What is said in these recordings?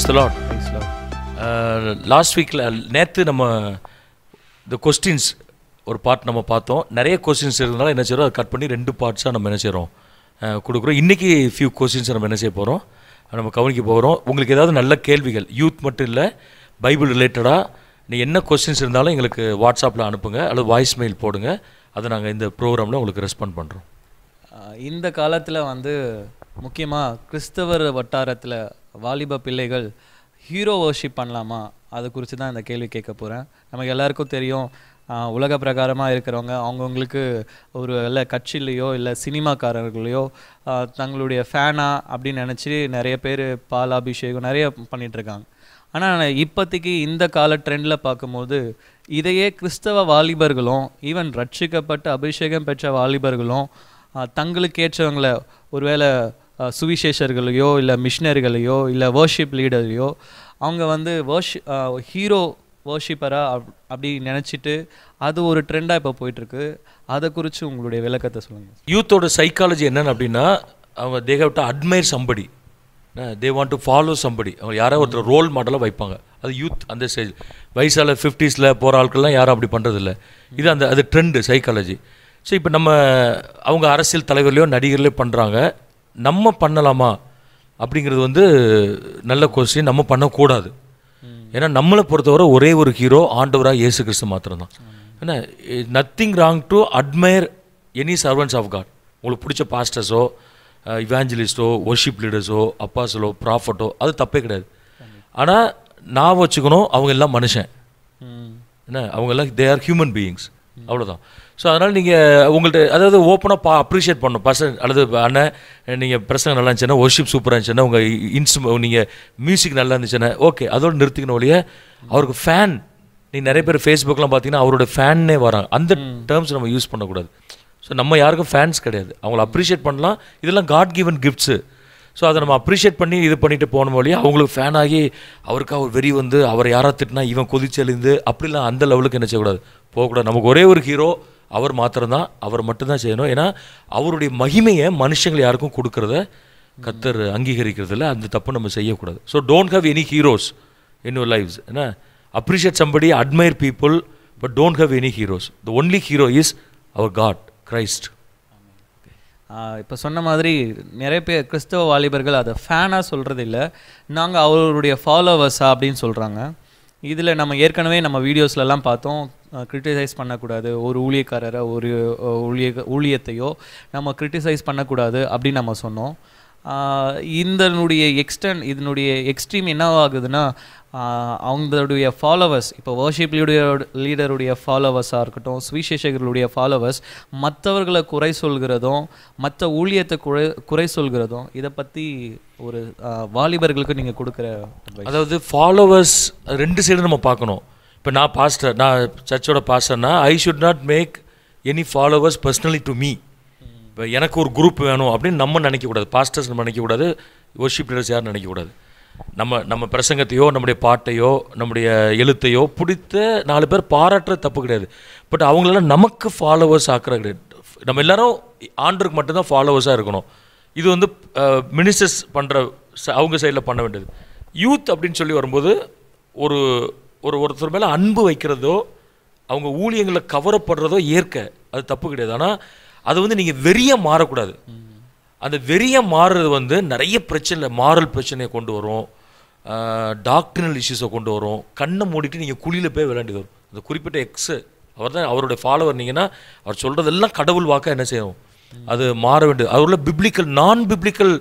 Price last வீக்கில் நேற்று நம்ம இந்த கொஸ்டின்ஸ் ஒரு பார்ட் நம்ம பார்த்தோம் நிறைய கொஸ்டின்ஸ் இருந்தாலும் என்ன செய்கிறோம் அதை கட் பண்ணி ரெண்டு பார்ட்ஸாக நம்ம என்ன செய்கிறோம் கொடுக்குறோம் இன்றைக்கி ஃபியூ கொஸ்டின்ஸ் நம்ம என்ன செய்ய போகிறோம் நம்ம கவனிக்க போகிறோம் உங்களுக்கு ஏதாவது நல்ல கேள்விகள் யூத் மட்டும் இல்லை பைபிள் ரிலேட்டடாக நீ என்ன கொஸ்டின்ஸ் இருந்தாலும் எங்களுக்கு வாட்ஸ்அப்பில் அனுப்புங்க அல்லது வாய்ஸ் மெயில் போடுங்க அதை நாங்கள் இந்த ப்ரோக்ராமில் உங்களுக்கு ரெஸ்பாண்ட் பண்ணுறோம் இந்த காலத்தில் வந்து முக்கியமாக கிறிஸ்தவர் வட்டாரத்தில் வாலிப பிள்ளைகள் ஹீரோ வர்ஷிப் பண்ணலாமா அதை குறித்து தான் இந்த கேள்வி கேட்க போகிறேன் நமக்கு எல்லாருக்கும் தெரியும் உலக பிரகாரமாக இருக்கிறவங்க அவங்கவுங்களுக்கு ஒரு இல்லை கட்சியிலையோ இல்லை சினிமாக்காரர்களையோ தங்களுடைய ஃபேனாக அப்படின்னு நினச்சி நிறைய பேர் பால் அபிஷேகம் நிறைய பண்ணிகிட்ருக்காங்க ஆனால் இப்போதைக்கு இந்த கால ட்ரெண்டில் பார்க்கும்போது இதையே கிறிஸ்தவ வாலிபர்களும் ஈவன் ரட்சிக்கப்பட்ட அபிஷேகம் பெற்ற வாலிபர்களும் தங்களுக்கு ஏற்றவங்களை ஒருவேளை சுவிசேஷர்களையோ இல்லை மிஷினரிகளையோ இல்லை வேர்ஷிப் லீடரையோ அவங்க வந்து வேர்ஷ் ஹீரோ வேர்ஷிப்பராக அப் அப்படி நினச்சிட்டு அது ஒரு ட்ரெண்டாக இப்போ போயிட்டுருக்கு அதை குறித்து உங்களுடைய விளக்கத்தை சொல்லுங்கள் யூத்தோட சைக்காலஜி என்னென்னு அப்படின்னா அவங்க they have to admire somebody they want to follow somebody அவங்க யாரோ ஒருத்தர் ரோல் மாடலாக வைப்பாங்க அது யூத் அந்த ஸ்டேஜ் வயசால் ஃபிஃப்டிஸில் போகிற ஆட்கள்லாம் யாரும் அப்படி பண்ணுறதில்ல இது அந்த அது ட்ரெண்டு சைக்காலஜி ஸோ இப்போ நம்ம அவங்க அரசியல் தலைவர்லேயோ நடிகர்லேயோ பண்ணுறாங்க நம்ம பண்ணலாமா அப்படிங்கிறது வந்து நல்ல கொஸ்டின் நம்ம பண்ணக்கூடாது ஏன்னா நம்மளை பொறுத்தவரை ஒரே ஒரு ஹீரோ ஆண்டவராக இயேசு கிறிஸ்து மாத்திரம்தான் ஏன்னா nothing wrong to admire any servants of God உங்களுக்கு பிடிச்ச பாஸ்டர்ஸோ இவாஞ்சலிஸ்டோ ஒர்ஷிப் லீடர்ஸோ அப்பாசலோ ப்ராஃபட்டோ அது தப்பே கிடையாது ஆனால் நான் வச்சுக்கணும் அவங்க எல்லாம் மனுஷன் என்ன அவங்க எல்லாம் தே ஆர் ஹியூமன் பீயிங்ஸ் அவ்வளோதான் ஸோ அதனால் நீங்கள் உங்கள்கிட்ட அதாவது ஓப்பனாக பா அப்ரிஷியேட் பண்ணும் பர்சன் அல்லது அண்ணன் நீங்கள் பிரசங்க நல்லா இருந்துச்சுன்னா ஒர்ஷிப் சூப்பராக இருந்துச்சுன்னா உங்கள் இன்ஸ்ட்ரூ நீங்கள் மியூசிக் நல்லா இருந்துச்சுன்னா ஓகே அதோடு நிறுத்திக்கணும் ஒழிய அவருக்கு ஃபேன் நீ நிறைய பேர் ஃபேஸ்புக்கெலாம் பார்த்தீங்கன்னா அவரோட ஃபேன்னே வராங்க அந்த டேர்ம்ஸ் நம்ம யூஸ் பண்ணக்கூடாது ஸோ நம்ம யாருக்கும் ஃபேன்ஸ் கிடையாது அவங்கள அப்ரிஷியேட் பண்ணலாம் இதெல்லாம் காட் கிவன் கிஃப்ட்ஸு ஸோ அதை நம்ம அப்ரிஷியேட் பண்ணி இது பண்ணிட்டு போன மொழி அவங்களுக்கு ஃபேன் ஆகி அவருக்காக ஒரு வெறி வந்து அவர் யாரா திட்டினா இவன் கொதிச்செழுந்து அப்படிலாம் அந்த லெவலுக்கு என்ன செய்யக்கூடாது போகக்கூடாது நமக்கு ஒரே ஒரு ஹீரோ அவர் மாத்திரம்தான் அவர் மட்டும்தான் செய்யணும் ஏன்னா அவருடைய மகிமையை மனுஷங்கள் யாருக்கும் கொடுக்குறத கத்தர் அங்கீகரிக்கிறதுல அந்த தப்பு நம்ம செய்யக்கூடாது so don't have any heroes in your lifes என்ன appreciate somebody admire people but don't have any heroes the only hero is our God Christ இப்போ சொன்ன மாதிரி நிறைய பேர் கிறிஸ்தவ வாலிபர்கள் அதை ஃபேனாக சொல்கிறது இல்லை நாங்கள் அவருடைய ஃபாலோவர்ஸா அப்படின்னு சொல்கிறாங்க இதில் நம்ம ஏற்கனவே நம்ம வீடியோஸ்லலாம் பார்த்தோம் கிரிட்டிசைஸ் பண்ணக்கூடாது ஒரு ஊழியக்காரரை ஒரு ஊழிய ஊழியத்தையோ நம்ம கிரிட்டிசைஸ் பண்ணக்கூடாது அப்படின்னு நம்ம சொன்னோம் இதனுடைய எக்ஸ்டன் இதனுடைய எக்ஸ்ட்ரீம் என்னவாகுதுன்னா அவங்களுடைய ஃபாலோவர்ஸ் இப்போ வர்ஷிப்லுடைய லீடருடைய ஃபாலோவர்ஸாக இருக்கட்டும் சுவிசேஷகர்களுடைய ஃபாலோவர்ஸ் மற்றவர்களை குறை சொல்கிறதும் மற்ற ஊழியத்தை குறை குறை சொல்கிறதும் இதை பற்றி ஒரு வாலிபர்களுக்கு நீங்கள் கொடுக்குற அதாவது ஃபாலோவர்ஸ் ரெண்டு சைடு நம்ம பார்க்கணும் இப்போ நான் பாஸ்டர் நான் சர்ச்சோட பாஸ்டர்னா I should not make any followers personally to me இப்போ எனக்கு ஒரு குரூப் வேணும் அப்படின்னு நம்ம நினைக்கக்கூடாது பாஸ்டர்ஸ் நம்ம நினைக்கக்கூடாது ஒர்ஷிப் லீடர்ஸ் யாரும் நினைக்கக்கூடாது நம்ம நம்ம பிரசங்கத்தையோ நம்முடைய பாட்டையோ நம்முடைய எழுத்தையோ பிடித்த நாலு பேர் பாராட்டுறது தப்பு கிடையாது பட் அவங்களெல்லாம் நமக்கு ஃபாலோவர்ஸ் ஆக்குற கிடையாது நம்ம எல்லாரும் ஆண்டருக்கு மட்டும்தான் ஃபாலோவர்ஸாக இருக்கணும் இது வந்து மினிஸ்டர்ஸ் பண்ணுற ச அவங்க சைடில் பண்ண வேண்டியது யூத் அப்படின்னு சொல்லி வரும்போது ஒரு ஒரு ஒருத்தர் மேலே அன்பு வைக்கிறதோ அவங்க ஊழியங்களை கவரப்படுறதோ ஏற்க அது தப்பு கிடையாது ஆனால் அது வந்து நீங்கள் வெறிய மாறக்கூடாது அந்த வெறிய மாறுறது வந்து நிறைய பிரச்சனை மாரல் பிரச்சனையை கொண்டு வரும் டாக்டரினல் இஷ்யூஸை கொண்டு வரும் கண்ணை மூடிட்டு நீங்கள் குழியில் போய் விளையாண்டு வரும் அந்த குறிப்பிட்ட எக்ஸு அவர் தான் அவருடைய ஃபாலோவர் நீங்கன்னா அவர் சொல்கிறதெல்லாம் கடவுள் வாக்க என்ன செய்யும் அது மாற வேண்டும் அவர் உள்ள பிப்ளிக்கல் நான் பிப்ளிக்கல்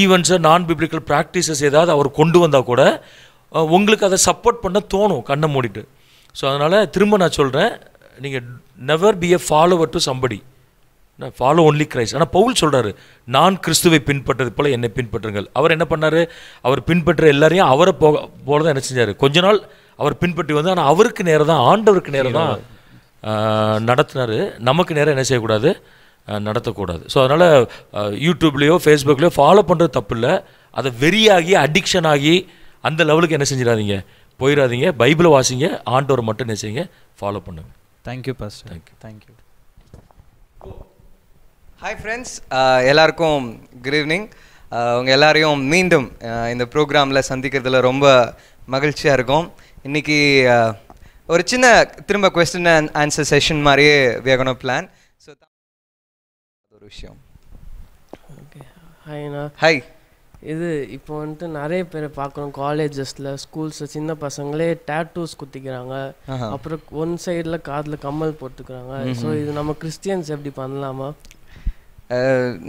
ஈவெண்ட்ஸை நான் பிப்ளிக்கல் ப்ராக்டிசஸ் ஏதாவது அவர் கொண்டு வந்தால் கூட உங்களுக்கு அதை சப்போர்ட் பண்ண தோணும் கண்ணை மூடிட்டு ஸோ அதனால் திரும்ப நான் சொல்கிறேன் நீங்கள் never be a follower to somebody நான் ஃபாலோ ஒன்லி கிரைஸ்ட் ஆனால் பவுல் சொல்கிறாரு நான் கிறிஸ்துவை பின்பற்றது போல் என்னை பின்பற்றுங்கள் அவர் என்ன பண்ணார் அவர் பின்பற்ற எல்லாரையும் அவரை போக போல தான் என்ன செஞ்சார் கொஞ்ச நாள் அவர் பின்பற்றி வந்து ஆனால் அவருக்கு நேரம் தான் ஆண்டவருக்கு நேரம் தான் நடத்தினார் நமக்கு நேரம் என்ன செய்யக்கூடாது நடத்தக்கூடாது ஸோ அதனால் யூடியூப்லேயோ ஃபேஸ்புக்லேயோ ஃபாலோ பண்ணுறது தப்பு இல்லை அதை வெறியாகி அடிக்ஷன் ஆகி அந்த லெவலுக்கு என்ன செஞ்சிடாதீங்க போயிடாதீங்க பைபிளை வாசிங்க ஆண்டவர் மட்டும் என்ன செய்யுங்க ஃபாலோ பண்ணுங்கள் thank you pastor thank you thank you hi friends எல்லாருக்கும் குட் ஈவினிங் உங்கள் எல்லாரையும் மீண்டும் uh, இந்த ப்ரோக்ராமில் சந்திக்கிறதுல ரொம்ப மகிழ்ச்சியாக இருக்கும் இன்றைக்கி uh, ஒரு சின்ன திரும்ப கொஸ்டின் அண்ட் ஆன்சர் செஷன் மாதிரியே வேகணும் பிளான் ஸோ ஒரு விஷயம் ஓகே ஹாய் ஹாய் இது இப்போ வந்துட்டு நிறைய பேர் பார்க்குறோம் காலேஜஸில் ஸ்கூல்ஸில் சின்ன பசங்களே டேட்டூஸ் குத்திக்கிறாங்க அப்புறம் ஒன் சைடில் காதில் கம்மல் போட்டுக்கிறாங்க ஸோ இது நம்ம கிறிஸ்டியன்ஸ் எப்படி பண்ணலாமா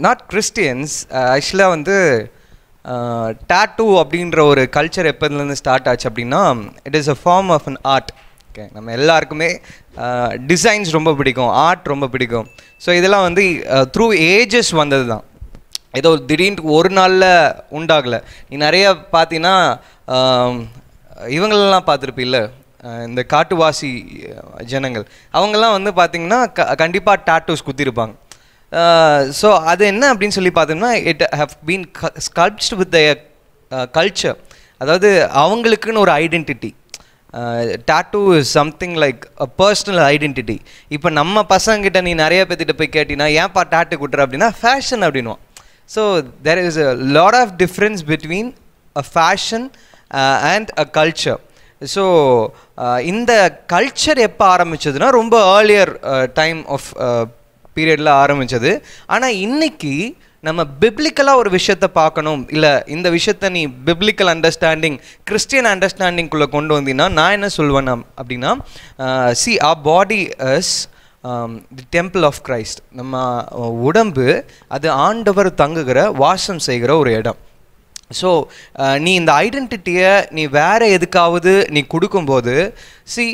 நாட் கிறிஸ்டியன்ஸ் ஆக்சுவலாக வந்து டேட்டூ uh, அப்படின்ற ஒரு கல்ச்சர் எப்போதுலேருந்து ஸ்டார்ட் ஆச்சு அப்படின்னா it is a form of an art okay நம்ம எல்லாருக்குமே டிசைன்ஸ் uh, ரொம்ப பிடிக்கும் ஆர்ட் ரொம்ப பிடிக்கும் ஸோ இதெல்லாம் வந்து த்ரூ uh, ஏஜஸ் வந்தது தான் ஏதோ திடீர்னு ஒரு நாளில் உண்டாகலை நீ நிறைய பார்த்தீங்கன்னா இவங்களெல்லாம் பார்த்துருப்பில்ல இந்த காட்டுவாசி ஜனங்கள் அவங்கெல்லாம் வந்து பார்த்திங்கன்னா க கண்டிப்பாக டாட்டூஸ் குத்திருப்பாங்க ஸோ அது என்ன அப்படின்னு சொல்லி பார்த்தோம்னா இட் ஹவ் பீன் க ஸ்கல்ப்ஸ்ட் வித் த கல்ச்சர் அதாவது அவங்களுக்குன்னு ஒரு identity tattoo is something like a personal identity இப்போ நம்ம பசங்கிட்ட நீ நிறைய பேர்த்திட்ட போய் கேட்டினா ஏன்ப்பா டாட்டு குட்டுற அப்படின்னா ஃபேஷன் அப்படின்வான் So there is a lot of difference between a fashion uh, and a culture. So இந்த கல்ச்சர் எப்போ ஆரம்பிச்சதுன்னா ரொம்ப earlier uh, uh, time of பீரியடில் ஆரம்பித்தது ஆனால் இன்றைக்கி நம்ம பிப்ளிக்கலாக ஒரு விஷயத்த பார்க்கணும் இல்லை இந்த விஷயத்த நீ பிப்ளிக்கல் அண்டர்ஸ்டாண்டிங் கிறிஸ்டியன் அண்டர்ஸ்டாண்டிங்குள்ளே கொண்டு வந்தீங்கன்னா நான் என்ன சொல்வேன் அப்படின்னா see our body is the temple of Christ நம்ம uh, உடம்பு அது ஆண்டவர் தங்குகிற வாசம் செய்கிற ஒரு இடம் ஸோ uh, நீ இந்த ஐடென்டிட்டியை நீ வேறு எதுக்காவது நீ கொடுக்கும்போது see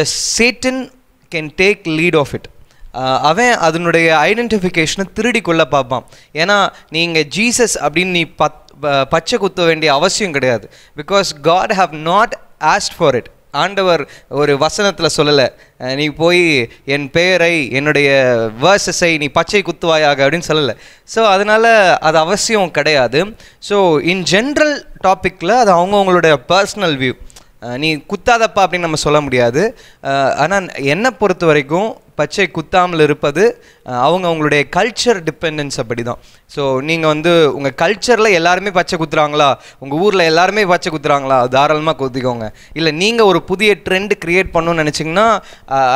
the Satan can take lead of it அவன் அதனுடைய ஐடென்டிஃபிகேஷனை திருடி கொள்ள பார்ப்பான் ஏன்னா நீங்கள் ஜீசஸ் அப்படின்னு நீ பத் பச்சை குத்த வேண்டிய அவசியம் கிடையாது because God have not asked for it ஆண்டவர் ஒரு வசனத்தில் சொல்லலை நீ போய் என் பெயரை என்னுடைய வேர்சஸை நீ பச்சை குத்துவாயாக அப்படின்னு சொல்லலை ஸோ அதனால் அது அவசியம் கிடையாது ஸோ இன் ஜென்ரல் டாப்பிக்கில் அது அவங்கவுங்களுடைய பர்சனல் வியூ நீ குத்தாதப்பா அப்படின்னு நம்ம சொல்ல முடியாது ஆனால் என்னை பொறுத்த வரைக்கும் பச்சை குத்தாமல் இருப்பது அவங்க அவங்களுடைய கல்ச்சர் டிபெண்டன்ஸ் அப்படி தான் ஸோ நீங்கள் வந்து உங்கள் கல்ச்சரில் எல்லாருமே பச்சை குத்துறாங்களா உங்கள் ஊரில் எல்லாருமே பச்சை குத்துறாங்களா தாராளமாக குத்திக்கோங்க இல்லை நீங்கள் ஒரு புதிய ட்ரெண்ட் க்ரியேட் பண்ணணும்னு நினச்சிங்கன்னா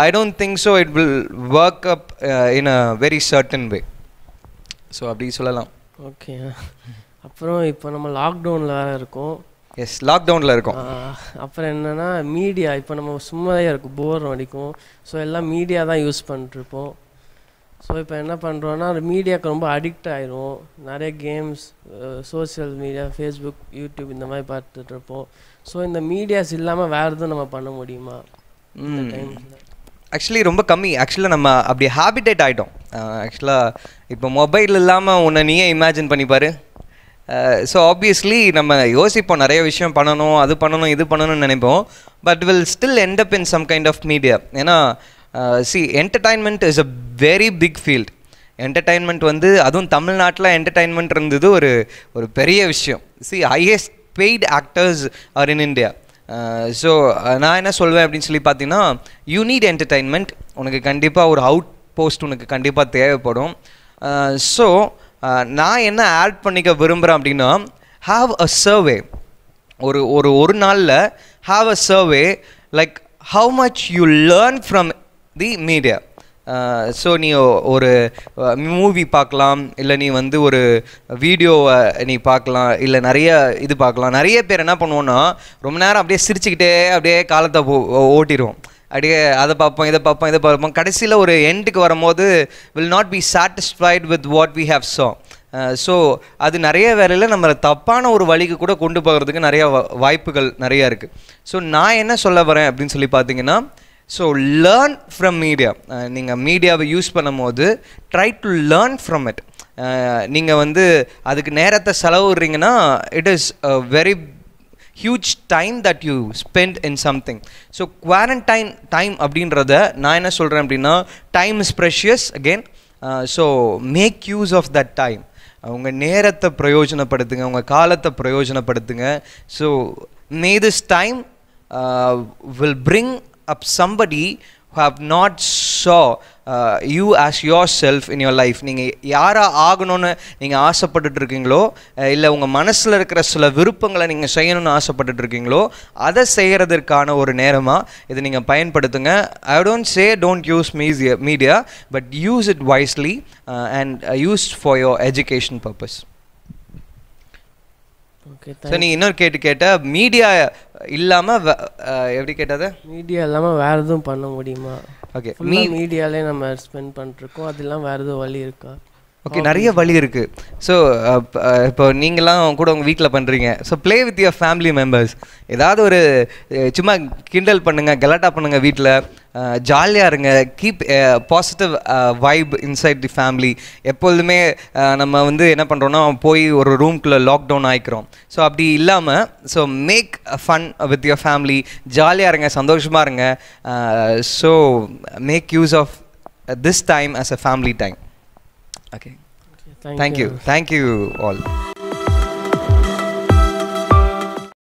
I don't think so it will work up in a very certain way so அப்படி சொல்லலாம் ஓகே அப்புறம் இப்போ நம்ம லாக்டவுனில் வேறு இருக்கோம் எஸ் லாக்டவுனில் இருக்கும் அப்புறம் என்னென்னா மீடியா இப்போ நம்ம சும்மாவே இருக்கும் போர் அடிக்கும் ஸோ எல்லாம் மீடியா தான் யூஸ் பண்ணிட்டுருப்போம் ஸோ இப்போ என்ன பண்ணுறோன்னா அது மீடியாவுக்கு ரொம்ப அடிக்ட் ஆயிரும் நிறைய games social media Facebook YouTube இந்த மாதிரி பார்த்துட்ருப்போம் ஸோ இந்த மீடியாஸ் இல்லாமல் வேறு எதுவும் நம்ம பண்ண முடியுமா ஆக்சுவலி ரொம்ப கம்மி ஆக்சுவலாக நம்ம அப்படி ஹேபிட்டேட் ஆகிட்டோம் ஆக்சுவலாக இப்போ மொபைல் இல்லாமல் உன்னை நீயே இமேஜின் பண்ணிப்பாரு ஸோ uh, ஆப்வியஸ்லி நம்ம யோசிப்போம் நிறைய விஷயம் பண்ணணும் அது பண்ணணும் இது பண்ணணும்னு நினைப்போம் but will still end up in some kind of media ஏன்னா see entertainment is a very big field entertainment வந்து அதுவும் தமிழ்நாட்டில் என்டர்டைன்மெண்ட் இருந்தது ஒரு ஒரு பெரிய விஷயம் see highest paid actors are in India so நான் என்ன சொல்வேன் அப்படின்னு சொல்லி பார்த்தீங்கன்னா யூ நீட் என்டர்டைன்மெண்ட் உனக்கு கண்டிப்பாக ஒரு அவுட் போஸ்ட் உனக்கு கண்டிப்பாக தேவைப்படும் ஸோ uh, நான் என்ன ஆட் பண்ணிக்க விரும்புகிறேன் அப்படின்னா ஹாவ் அ சர்வே ஒரு ஒரு ஒரு நாளில் have a survey like how much you learn from the media so நீ ஒரு மூவி பார்க்கலாம் இல்லை நீ வந்து ஒரு வீடியோவை நீ பார்க்கலாம் இல்லை நிறைய இது பார்க்கலாம் நிறைய பேர் என்ன பண்ணுவோன்னா ரொம்ப நேரம் அப்படியே சிரிச்சுக்கிட்டே அப்படியே காலத்தை ஓட்டிடுவோம் அப்படியே அதை பார்ப்போம் இதை பார்ப்போம் இதை பார்ப்போம் கடைசியில் ஒரு எண்டுக்கு வரும்போது will not be satisfied with what we have so so அது நிறைய வேலையில் நம்மளை தப்பான ஒரு வழிக்கு கூட கொண்டு போகிறதுக்கு நிறையா வாய்ப்புகள் நிறையா இருக்குது ஸோ நான் என்ன சொல்ல வரேன் அப்படின்னு சொல்லி பார்த்தீங்கன்னா ஸோ லேர்ன் ஃப்ரம் மீடியா நீங்கள் மீடியாவை யூஸ் பண்ணும் போது try to learn from it நீங்கள் வந்து அதுக்கு நேரத்தை செலவுறீங்கன்னா it is very huge time that you spend in something so quarantine time அப்படின்றத நான் என்ன சொல்கிறேன் அப்படின்னா time is precious again so make use of that time உங்கள் நேரத்தை பிரயோஜனப்படுத்துங்க உங்கள் காலத்தை பிரயோஜனப்படுத்துங்க so may this time will bring up somebody who have not saw you as yourself in your life நீங்கள் யாராக ஆகணும்னு நீங்கள் ஆசைப்பட்டுட்டு இருக்கீங்களோ இல்லை உங்கள் மனசில் இருக்கிற சில விருப்பங்களை நீங்கள் செய்யணும்னு ஆசைப்பட்டுட்டு இருக்கீங்களோ அதை செய்கிறதற்கான ஒரு நேரமாக இதை நீங்கள் பயன்படுத்துங்க I don't say don't use media media but use it wisely and use for your education purpose so நீங்கள் இன்னொரு கேட்டு கேட்ட மீடியா இல்லாமல் எப்படி கேட்டது மீடியா இல்லாமல் வேறு எதுவும் பண்ண முடியுமா ஓகே மீடியாலே நம்ம ஸ்பெண்ட் பண்ணிருக்கோம் அதெல்லாம் வேறு எதுவும் வழி இருக்கா ஓகே நிறைய வழி இருக்குது ஸோ uh, uh, இப்போ நீங்களாம் கூட உங்கள் வீட்டில் பண்ணுறீங்க so play with your family members ஏதாவது ஒரு சும்மா கிண்டல் பண்ணுங்கள் கலாட்டா பண்ணுங்கள் வீட்டில் ஜாலியாக இருங்க keep positive vibe inside the family எப்பொழுதுமே நம்ம வந்து என்ன பண்ணுறோன்னா போய் ஒரு ரூம்குள்ளே லாக்டவுன் ஆகிக்கிறோம் ஸோ அப்படி இல்லாமல் so make fun with your family ஜாலியாக இருங்க சந்தோஷமாக இருங்க so make use of this time as a family time Okay. thank, thank you. you. Thank you all.